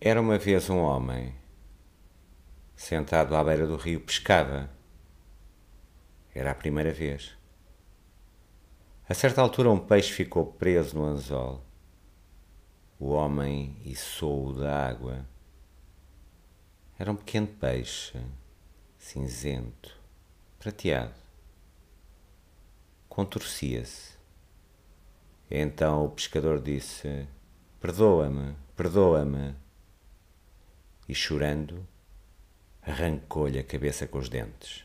Era uma vez um homem. Sentado à beira do rio, pescava. Era a primeira vez. A certa altura, um peixe ficou preso no anzol. O homem içou-o da água. Era um pequeno peixe, cinzento, prateado. Contorcia-se. Então o pescador disse: Perdoa-me, perdoa-me e, chorando, arrancou-lhe a cabeça com os dentes.